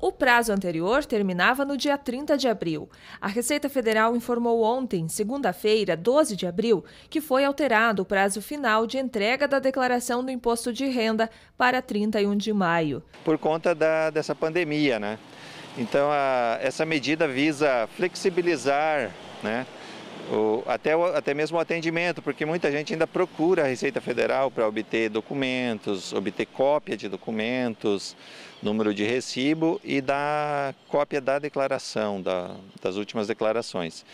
O prazo anterior terminava no dia 30 de abril. A Receita Federal informou ontem, segunda-feira, 12 de abril, que foi alterado o prazo final de entrega da declaração do imposto de renda para 31 de maio. Por conta da, dessa pandemia, né? Então, a, essa medida visa flexibilizar, né? o, até, o, até mesmo o atendimento, porque muita gente ainda procura a Receita Federal para obter documentos, obter cópia de documentos, número de recibo e da cópia da declaração, da, das últimas declarações.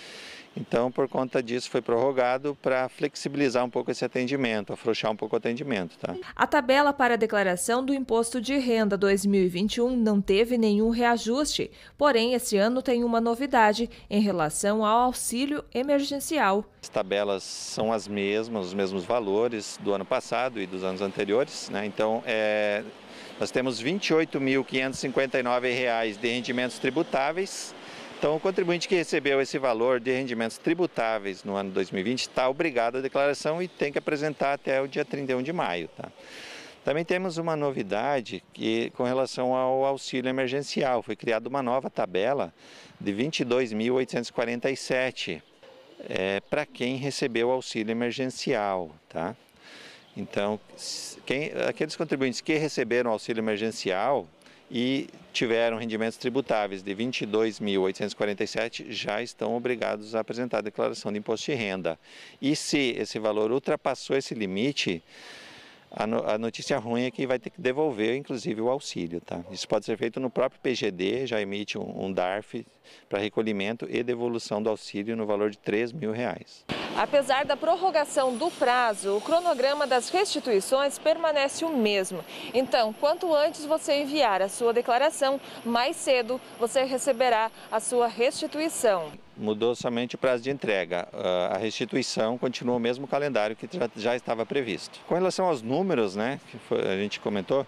Então, por conta disso, foi prorrogado para flexibilizar um pouco esse atendimento, afrouxar um pouco o atendimento. Tá? A tabela para a declaração do Imposto de Renda 2021 não teve nenhum reajuste, porém, esse ano tem uma novidade em relação ao auxílio emergencial. As tabelas são as mesmas, os mesmos valores do ano passado e dos anos anteriores, né? então é, nós temos R$ 28.559 de rendimentos tributáveis então, o contribuinte que recebeu esse valor de rendimentos tributáveis no ano 2020 está obrigado à declaração e tem que apresentar até o dia 31 de maio. Tá? Também temos uma novidade que, com relação ao auxílio emergencial. Foi criada uma nova tabela de 22.847 é, para quem recebeu auxílio emergencial. Tá? Então, quem, aqueles contribuintes que receberam auxílio emergencial e tiveram rendimentos tributáveis de 22.847 já estão obrigados a apresentar a declaração de imposto de renda. E se esse valor ultrapassou esse limite, a, notícia ruim é que vai ter que devolver, inclusive, o auxílio. Tá? Isso pode ser feito no próprio PGD, já emite um, DARF para recolhimento e devolução do auxílio no valor de 3 mil reais. Apesar da prorrogação do prazo, o cronograma das restituições permanece o mesmo. Então, quanto antes você enviar a sua declaração, mais cedo você receberá a sua restituição. Mudou somente o prazo de entrega. Ah, a restituição continua o mesmo calendário que já estava previsto. Com relação aos números, né, que a gente comentou,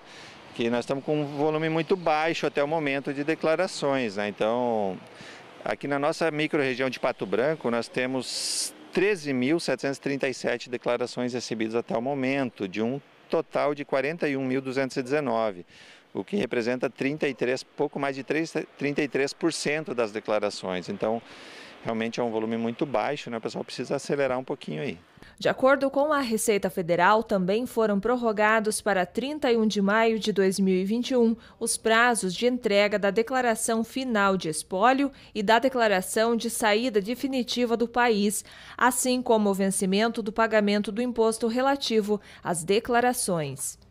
que nós estamos com um volume muito baixo até o momento de declarações, né? Então, aqui na nossa região de Pato Branco, nós temos 13.737 declarações recebidas até o momento, de um total de 41.219, o que representa 33, pouco mais de 3, 33% das declarações. Então, realmente é um volume muito baixo, né? O pessoal precisa acelerar um pouquinho aí. De acordo com a Receita Federal, também foram prorrogados para 31 de maio de 2021 os prazos de entrega da declaração final de espólio e da declaração de saída definitiva do país, assim como o vencimento do pagamento do imposto relativo às declarações.